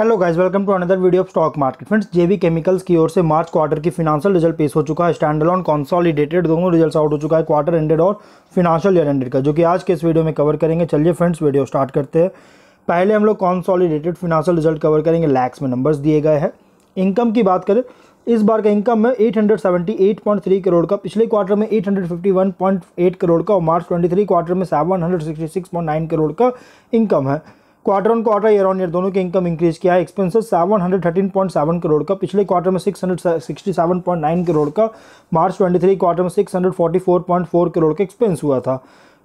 hello guys welcome to another video of stock market friends JV chemicals की ओर से March quarter की financial result पेश हो चुका है ऑन कॉन्सॉलिडेटेड दोनों रिजल्ट आउट हो चुका है क्वार्टर एंडेड और फिनांशियल ईयर एंडेड का जो कि आज के इस वीडियो में कवर करेंगे चलिए फ्रेंड्स वीडियो स्टार्ट करते हैं पहले हम लोग कॉन्सॉलिडेटेड फिनांशियल रिजल्ट कवर करेंगे लैक्स में नंबर्स दिए गए हैं इनकम की बात करें इस बार का इनकम है एट करोड़ का पिछले क्वार्टर में एट करोड़ का और मार्च ट्वेंटी क्वार्टर में सेवन करोड़ का इनकम है quarter on quarter year on year दोनों के इनकम इंक्रीज किया है expenses seven hundred thirteen point seven crore का पिछले क्वार्टर में six hundred sixty seven point nine crore का मार्च ट्वेंटी थ्री क्वार्टर में six hundred forty four point four crore का एक्सपेंस हुआ था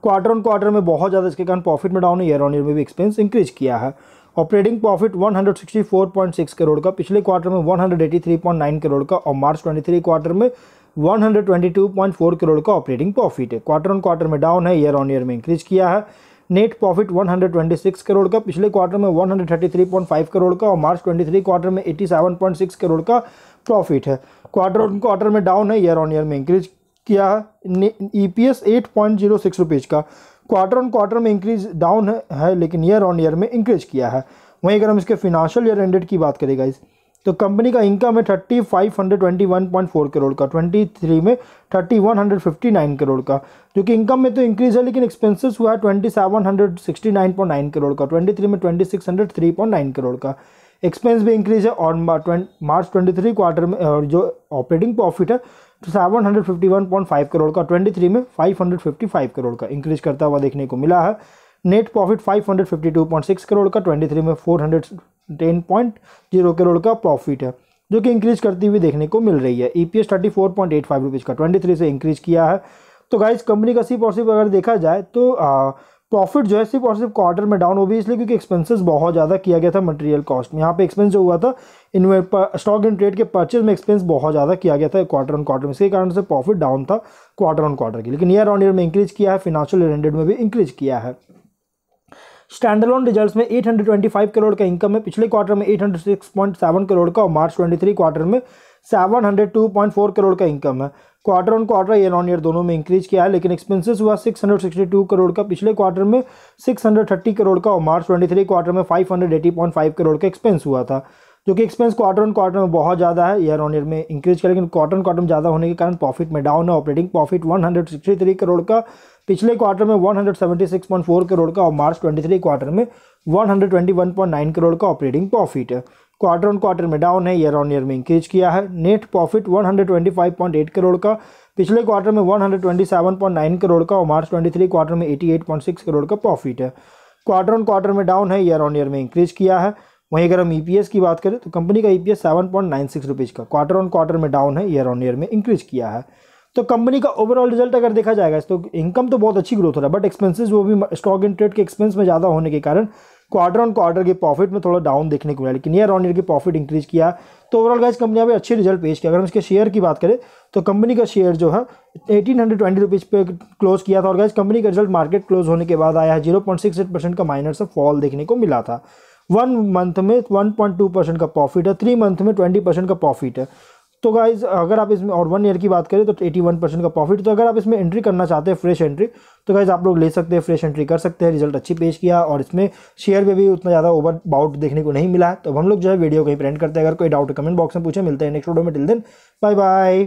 क्वार्टर ऑन क्वार्टर में बहुत ज़्यादा इसके कारण प्रॉफिट में डाउन ईयर ऑन ईयर में भी एक्सपेंस इंक्रीज किया है ऑपरेटिंग प्रॉफिट 164.6 करोड़ का पिछले क्वार्टर में 183.9 करोड़ का और मार्च 23 क्वार्टर में 122.4 करोड़ का ऑपरेटिंग प्रॉफिट है क्वार्टर ऑन क्वार्टर में डाउन है ईयर ऑन ईयर में इंक्रीज किया है नेट प्रॉफिट 126 करोड़ का पिछले क्वार्टर में 133.5 करोड़ का और मार्च 23 क्वार्टर में 87.6 करोड़ का प्रॉफिट है क्वार्टर ऑन क्वार्टर में डाउन है ईयर ऑन ईयर में इंक्रीज किया है E P S eight point zero six rupees का क्वार्टर ऑन क्वार्टर में इंक्रीज डाउन है, है लेकिन ईयर ऑन ईयर में इंक्रीज किया है वहीं अगर हम इसके फिनांशियल ईयर एंडेड की बात करें इस तो कंपनी का इनकम है thirty five hundred twenty one point four crore का ट्वेंटी थ्री में thirty one hundred fifty nine crore का जो कि इनकम में तो इंक्रीज है लेकिन एक्सपेंसेस हुआ है twenty seven hundred sixty nine point nine crore का ट्वेंटी थ्री में twenty six hundred three point nine crore का एक्सपेंस भी इंक्रीज है और मार्च ट्वेंटी थ्री क्वार्टर में और जो ऑपरेटिंग प्रॉफिट है तो seven hundred fifty one point five crore का ट्वेंटी थ्री में five hundred fifty five crore का इंक्रीज करता हुआ देखने को मिला है नेट प्रॉफिट सिक्स करोड़ का ट्वेंटी थ्री में four hundred ten point zero crore का प्रॉफिट है जो कि इंक्रीज करती हुई देखने को मिल रही है E P S thirty four point eight five rupees का ट्वेंटी थ्री से इंक्रीज किया है तो गाइज कंपनी का सिर्फ और सिर्फ अगर देखा जाए तो प्रॉफिट जो है सिर्फ और सिर्फ क्वार्टर में डाउन हो भी इसलिए क्योंकि एक्सपेंसेस बहुत ज़्यादा किया गया था मटेरियल कॉस्ट में यहाँ पे एक्सपेंस जो हुआ था इन स्टॉक इन ट्रेड के परचेज में एक्सपेंस बहुत ज़्यादा किया गया था क्वार्टर ऑन क्वार्टर में इसके कारण से प्रॉफिट डाउन था क्वार्टर ऑन क्वार्टर की लेकिन ईयर ऑन ईयर में इंक्रीज किया है फिनेंशियल रेंडेड में भी इंक्रीज किया है स्टैंडलोन रिजल्ट्स में 825 करोड़ का इनकम है पिछले क्वार्टर में 806.7 करोड़ का और मार्च 23 क्वार्टर में 702.4 करोड़ का इनकम है quarter on quarter year on year दोनों में इंक्रीज किया है लेकिन एक्सपेंसेस हुआ 662 करोड़ का पिछले क्वार्टर में 630 करोड़ का और मार्च 23 क्वार्टर में 580.5 करोड़ का एक्सपेंस हुआ था जो कि एक्सपेंस क्वार्टर ऑन क्वार्टर में बहुत ज़्यादा है ईयर ऑन ईयर में इंक्रीज किया लेकिन क्वार्टर ऑन क्वार्टर ज़्यादा होने के कारण प्रॉफिट में डाउन है ऑपरेटिंग प्रॉफिट 163 करोड़ का पिछले क्वार्टर में 176.4 करोड़ का और मार्च 23 क्वार्टर में 121.9 करोड़ का ऑपरेटिंग प्रॉफिट है क्वार्टर ऑन क्वार्टर में डाउन है ईयर ऑन ईयर में इंक्रीज किया है नेट प्रॉफिट 125.8 करोड़ का पिछले क्वार्टर में 127.9 करोड़ का और मार्च 23 क्वार्टर में 88.6 करोड़ का प्रॉफिट है क्वार्टर ऑन क्वार्टर में डाउन है ईयर ऑन ईयर में इंक्रीज किया है वहीं अगर हम ई e की बात करें तो कंपनी का E P S seven point nine six का क्वार्टर ऑन क्वार्टर में डाउन है ईयर ऑन ईयर में इंक्रीज़ किया है तो कंपनी का ओवरऑल रिजल्ट अगर देखा जाएगा तो इनकम तो बहुत अच्छी ग्रोथ हो रहा है बट एक्सपेंसेस वो भी स्टॉक इन ट्रेड के एक्सपेंस में ज़्यादा होने के कारण क्वार्टर ऑन क्वार्टर के प्रॉफिट में थोड़ा डाउन देखने को मिला लेकिन ईयर ऑन ईयर की प्रॉफिट इंक्रीज किया तो ओवरऑल गाइज कंपनी अभी अच्छे रिजल्ट पेश किया अगर हम इसके शेयर की बात करें तो कंपनी का शेयर जो है एटीन हंड्रेड ट्वेंटी रुपीज़ पर क्लोज किया था और गाइज कंपनी का रिजल्ट मार्केट क्लोज होने के बाद आया है zero point six eight percent का माइनर से फॉल देखने को मिला था वन मंथ में वन पॉइंट टू परसेंट का प्रॉफिट है थ्री मंथ में ट्वेंटी परसेंट का प्रॉफिट है तो गाइज अगर आप इसमें और वन ईयर की बात करें तो एटी वन परसेंट का प्रॉफिट तो अगर आप इसमें एंट्री करना चाहते हैं फ्रेश एंट्री तो गाइज आप लोग ले सकते हैं फ्रेश एंट्री कर सकते हैं रिजल्ट अच्छी पेश किया और इसमें शेयर में भी उतना ज़्यादा ओवर बाउट देखने को नहीं मिला है तो हम लोग जो है वीडियो कहीं प्रेंट करते हैं अगर कोई डाउट कमेंट बॉक्स में पूछे मिलते हैं नेक्स्ट वीडियो में टिल दिन बाय बाय